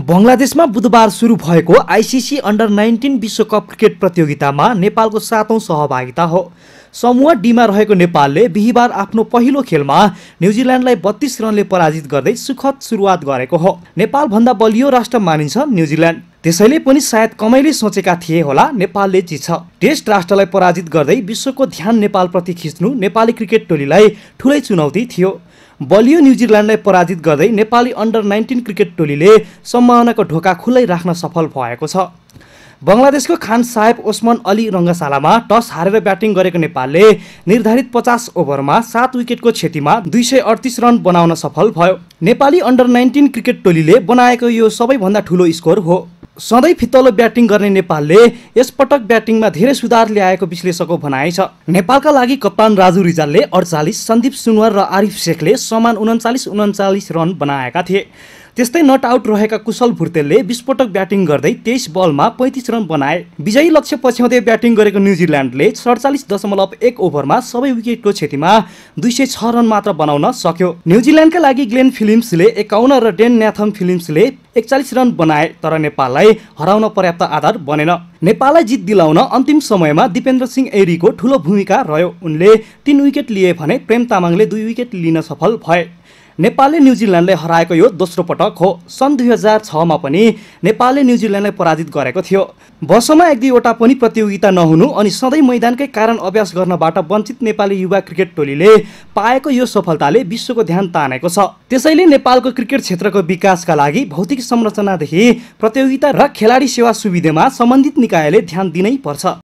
बङ्गलादेशमा बुधबार सुरु भएको आइसिसी अन्डर नाइन्टिन विश्वकप क्रिकेट प्रतियोगितामा नेपालको सातौँ सहभागिता हो समूह डीमा रहेको नेपालले बिहिबार आफ्नो पहिलो खेलमा न्युजिल्यान्डलाई बत्तीस रनले पराजित गर्दै सुखद सुरुवात गरेको हो नेपालभन्दा बलियो राष्ट्र मानिन्छ न्युजिल्यान्ड त्यसैले पनि सायद कमैले सोचेका थिए होला नेपालले जित्छ टेस्ट राष्ट्रलाई पराजित गर्दै विश्वको ध्यान नेपालप्रति खिच्नु नेपाली क्रिकेट टोलीलाई ठुलै चुनौती थियो बलियो न्युजिल्यान्डलाई पराजित गर्दै नेपाली अन्डर नाइन्टिन क्रिकेट टोलीले सम्भावनाको ढोका खुल्लै राख्न सफल भएको छ बङ्गलादेशको खान साहेब ओस्मन अली रङ्गशालामा टस हारेर ब्याटिङ गरेको नेपालले निर्धारित पचास ओभरमा सात विकेटको क्षतिमा दुई सय अडतिस रन बनाउन सफल भयो नेपाली अन्डर नाइन्टिन क्रिकेट टोलीले बनाएको यो सबैभन्दा ठुलो स्कोर हो सधैँ फितलो ब्याटिङ गर्ने नेपालले यसपटक ब्याटिङमा धेरै सुधार ल्याएको विश्लेषकको भनाइ छ नेपालका लागि कप्तान राजु रिजालले अडचालिस सन्दीप सुनवार र आरिफ शेखले समान उन्चालिस उन्चालिस रन बनाएका थिए त्यस्तै नट आउट रहेका कुशल भुर्तेलले विस्फोटक ब्याटिङ गर्दै तेइस बलमा पैँतिस रन बनाए विजयी लक्ष्य पछ्याउँदै ब्याटिङ गरेको न्युजिल्यान्डले सडचालिस दशमलव एक ओभरमा सबै विकेटको क्षतिमा दुई सय छ रन मात्र बनाउन सक्यो न्युजिल्यान्डका लागि ग्लेन फिलिम्सले एकाउन्न र डेन न्याथम फिलिम्सले एकचालिस रन बनाए तर नेपाललाई हराउन पर्याप्त आधार बनेन नेपाललाई जित दिलाउन अन्तिम समयमा दिपेन्द्र सिंह एरीको ठुलो भूमिका रह्यो उनले तिन विकेट लिए भने प्रेम तामाङले दुई विकेट लिन सफल भए नेपालले न्युजिल्यान्डलाई हराएको यो दोस्रो पटक हो सन् दुई हजार छमा पनि नेपालले न्युजिल्यान्डलाई पराजित गरेको थियो वर्षमा एक दुईवटा पनि प्रतियोगिता नहुनु अनि सधैँ मैदानकै कारण अभ्यास गर्नबाट वञ्चित नेपाली युवा क्रिकेट टोलीले पाएको यो सफलताले विश्वको ध्यान तानेको छ त्यसैले नेपालको क्रिकेट क्षेत्रको विकासका लागि भौतिक संरचनादेखि प्रतियोगिता र खेलाडी सेवा सुविधामा सम्बन्धित निकायले ध्यान दिनै पर्छ